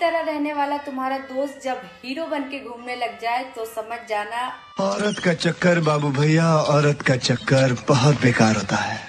तरह रहने वाला तुम्हारा दोस्त जब हीरो बन के घूमने लग जाए तो समझ जाना औरत का चक्कर बाबू भैया औरत का चक्कर बहुत बेकार होता है